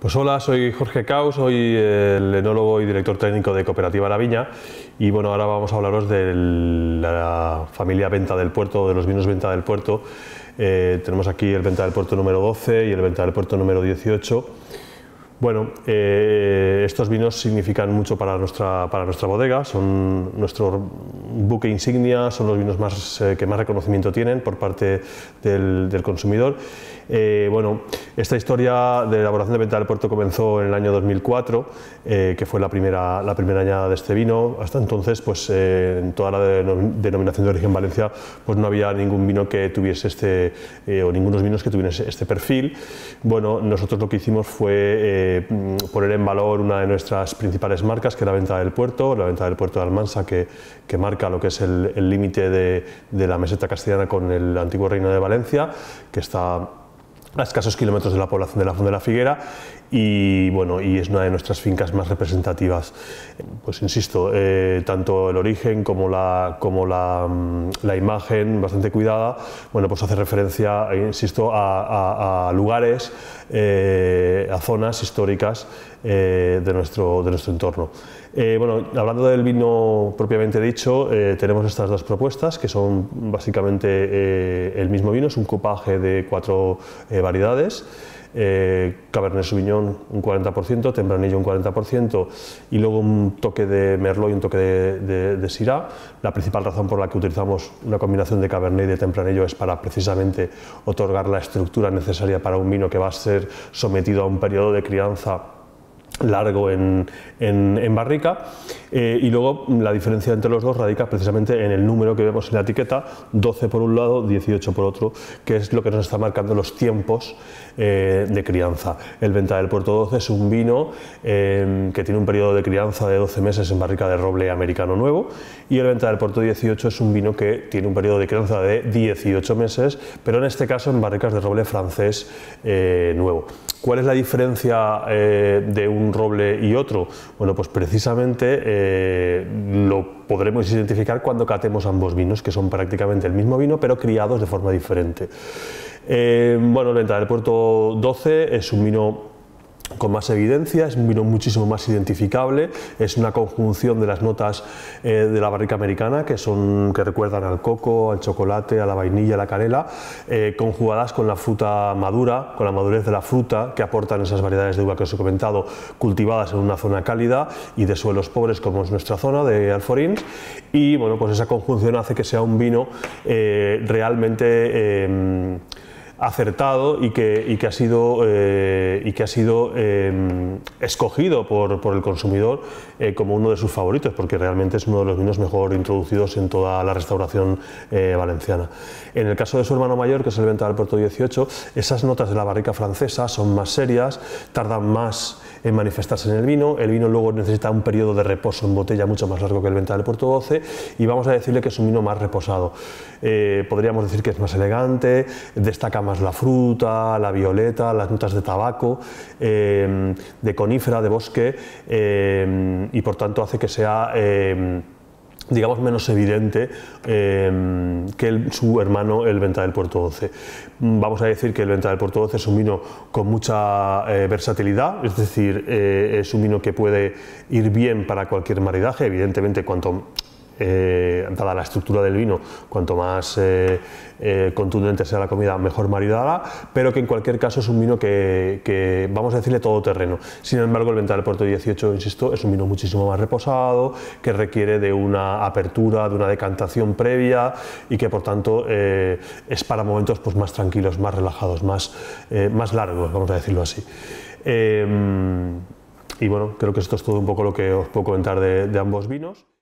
Pues hola, soy Jorge Caus, soy el enólogo y director técnico de Cooperativa La Viña y bueno, ahora vamos a hablaros de la familia Venta del Puerto, de los vinos Venta del Puerto. Eh, tenemos aquí el Venta del Puerto número 12 y el Venta del Puerto número 18. Bueno, eh, estos vinos significan mucho para nuestra, para nuestra bodega, son nuestro buque insignia, son los vinos más, eh, que más reconocimiento tienen por parte del, consumidor. Eh, bueno, esta historia de elaboración de venta del puerto comenzó en el año 2004, eh, que fue la primera, la primera añada de este vino. Hasta entonces, pues en toda la denominación de origen Valencia, pues no había ningún vino que tuviese este, o ningunos vinos que tuviese este perfil. Bueno, nosotros lo que hicimos fue poner en valor una de nuestras principales marcas, que era Venta del Puerto, la Venta del Puerto de Almansa, que marca lo que es el límite de, la meseta castellana con el antiguo Reino de Valencia, que está a escasos kilómetros de la población de la Fonda de la Figuera y, bueno, y es una de nuestras fincas más representativas. Pues insisto, eh, tanto el origen como, la, como mm, la, imagen bastante cuidada, bueno, pues hace referencia, eh, insisto, a, lugares, eh, a zonas históricas de, nuestro, de nuestro entorno. bueno, hablando del vino propiamente dicho, tenemos estas dos propuestas que son básicamente el mismo vino, es un copaje de cuatro variedades. Eh, Cabernet Sauvignon un 40%, Tempranillo un 40% y luego un toque de Merlot y un toque de, de, de, Syrah. La principal razón por la que utilizamos una combinación de Cabernet y de Tempranillo es para precisamente otorgar la estructura necesaria para un vino que va a ser sometido a un periodo de crianza largo en, barrica eh, y luego la diferencia entre los dos radica precisamente en el número que vemos en la etiqueta 12 por un lado 18 por otro que es lo que nos está marcando los tiempos eh, de crianza el venta del puerto 12 es un vino eh, que tiene un periodo de crianza de 12 meses en barrica de roble americano nuevo y el venta del puerto 18 es un vino que tiene un periodo de crianza de 18 meses pero en este caso en barricas de roble francés nuevo ¿Cuál es la diferencia eh, de un roble y otro? Bueno, pues precisamente eh, lo podremos identificar cuando catemos ambos vinos, que son prácticamente el mismo vino, pero criados de forma diferente. Eh, bueno, la entrada del puerto 12 es un vino con más evidencia, es un vino muchísimo más identificable, es una conjunción de las notas eh, de la barrica americana que son que recuerdan al coco, al chocolate, a la vainilla, a la canela, eh, conjugadas con la fruta madura, con la madurez de la fruta que aportan esas variedades de uva que os he comentado, cultivadas en una zona cálida y de suelos pobres como es nuestra zona de Alforín. y bueno pues esa conjunción hace que sea un vino eh, realmente acertado y que, que ha sido, y que ha sido eh, em, escogido por, el consumidor eh, como uno de sus favoritos, porque realmente es uno de los vinos mejor introducidos en toda la restauración eh, valenciana. En el caso de su hermano mayor, que es el Venta del Puerto 18, esas notas de la barrica francesa son más serias, tardan más en manifestarse en el vino, el vino luego necesita un periodo de reposo en botella mucho más largo que el Venta del Puerto 12 y vamos a decirle que es un vino más reposado. podríamos decir que es más elegante, destaca más la fruta, la violeta, las notas de tabaco, em, de conífera, de bosque, em, y por tanto hace que sea em, digamos, menos evidente que su hermano, el Venta del Puerto 12. Vamos a decir que el Venta del Puerto 12 es un vino con mucha eh, versatilidad, es decir, eh, es un vino que puede ir bien para cualquier maridaje, evidentemente cuanto dada eh, la estructura del vino, cuanto más eh, eh, contundente sea la comida, mejor maridada, pero que en cualquier caso es un vino que, vamos a decirle todo terreno. Sin embargo, el Venta del Puerto 18, insisto, es un vino muchísimo más reposado, que requiere de una apertura, de una decantación previa y que por tanto es para momentos pues, más tranquilos, más relajados, más, largos, vamos a decirlo así. y bueno, creo que esto es todo un poco lo que os puedo comentar de ambos vinos.